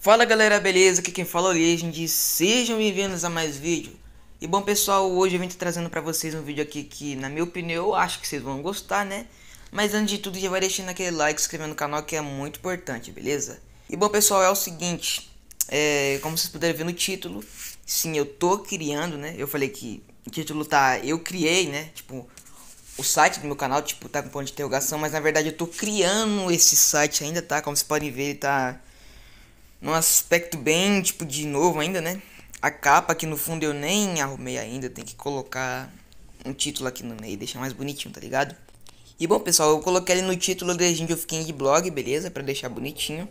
Fala galera, beleza? Aqui quem fala é o Legend, sejam bem-vindos a mais vídeo. E bom pessoal, hoje eu vim trazendo para vocês um vídeo aqui que na minha opinião eu acho que vocês vão gostar, né? Mas antes de tudo já vai deixando aquele like, se inscrevendo no canal que é muito importante, beleza? E bom pessoal, é o seguinte, é, como vocês puderam ver no título, sim, eu tô criando, né? Eu falei que título tá. Eu criei, né? Tipo, o site do meu canal, tipo, tá com ponto de interrogação, mas na verdade eu tô criando esse site ainda, tá? Como vocês podem ver, ele tá num aspecto bem, tipo, de novo ainda, né? A capa aqui no fundo eu nem arrumei ainda, tem que colocar um título aqui no meio, deixar mais bonitinho, tá ligado? E bom, pessoal, eu coloquei ali no título Legend of King Blog, beleza? Pra deixar bonitinho.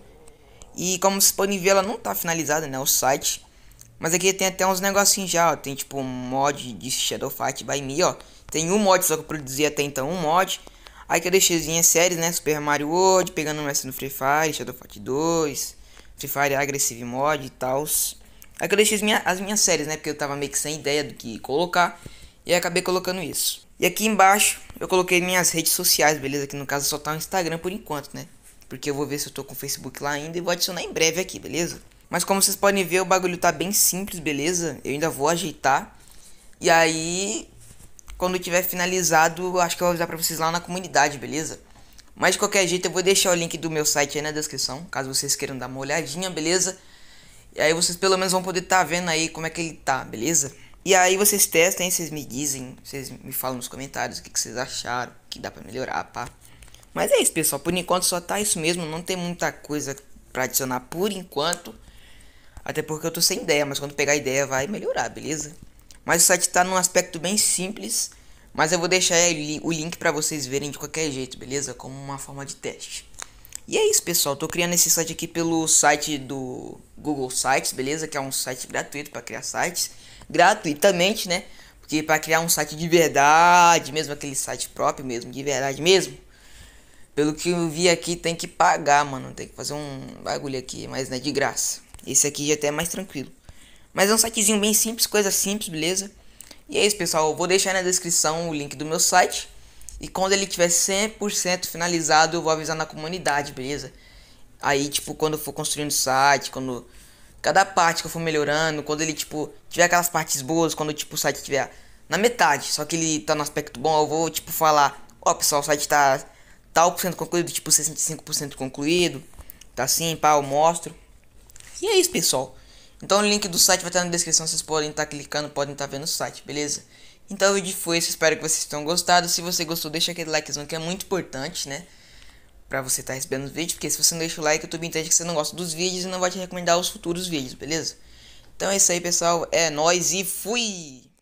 E como vocês podem ver, ela não tá finalizada, né? O site. Mas aqui tem até uns negocinhos já, ó. Tem tipo um mod de Shadow Fight by Me, ó. Tem um mod, só que eu produzi até então um mod. Aí que eu deixei as séries, né? Super Mario World, pegando o mestre no Free Fire, Shadow Fight 2, Free Fire Aggressive Mod e tal. Aí que eu deixei as, as minhas séries, né? Porque eu tava meio que sem ideia do que colocar. E acabei colocando isso. E aqui embaixo eu coloquei minhas redes sociais, beleza? Que no caso só tá o Instagram por enquanto, né? Porque eu vou ver se eu tô com o Facebook lá ainda e vou adicionar em breve aqui, beleza? Mas como vocês podem ver, o bagulho tá bem simples, beleza? Eu ainda vou ajeitar. E aí, quando tiver finalizado, acho que eu vou avisar pra vocês lá na comunidade, beleza? Mas de qualquer jeito, eu vou deixar o link do meu site aí na descrição, caso vocês queiram dar uma olhadinha, beleza? E aí vocês pelo menos vão poder estar tá vendo aí como é que ele tá, beleza? E aí vocês testem, vocês me dizem, vocês me falam nos comentários o que, que vocês acharam, o que dá pra melhorar, pá. Mas é isso, pessoal. Por enquanto só tá isso mesmo, não tem muita coisa pra adicionar por enquanto. Até porque eu tô sem ideia, mas quando pegar ideia vai melhorar, beleza? Mas o site tá num aspecto bem simples, mas eu vou deixar o link para vocês verem de qualquer jeito, beleza? Como uma forma de teste. E é isso, pessoal. Tô criando esse site aqui pelo site do Google Sites, beleza? Que é um site gratuito para criar sites, gratuitamente, né? Porque para criar um site de verdade, mesmo aquele site próprio mesmo, de verdade mesmo, pelo que eu vi aqui, tem que pagar, mano. Tem que fazer um bagulho aqui, mas não é de graça. Esse aqui já é até é mais tranquilo. Mas é um sitezinho bem simples, coisa simples, beleza? E é isso, pessoal. Eu vou deixar na descrição o link do meu site. E quando ele tiver 100% finalizado, eu vou avisar na comunidade, beleza? Aí, tipo, quando eu for construindo o site, quando... Cada parte que eu for melhorando, quando ele, tipo, tiver aquelas partes boas, quando, tipo, o site tiver na metade, só que ele tá no aspecto bom, eu vou, tipo, falar... Ó, oh, pessoal, o site tá tal por cento concluído, tipo, 65% concluído. Tá assim, pá, eu mostro. E é isso, pessoal. Então o link do site vai estar na descrição, vocês podem estar clicando, podem estar vendo o site, beleza? Então o vídeo foi esse, espero que vocês tenham gostado. Se você gostou, deixa aquele likezão que é muito importante, né? Pra você estar recebendo os vídeos, porque se você não deixa o like, o YouTube entende que você não gosta dos vídeos e não vai te recomendar os futuros vídeos, beleza? Então é isso aí, pessoal. É nóis e fui!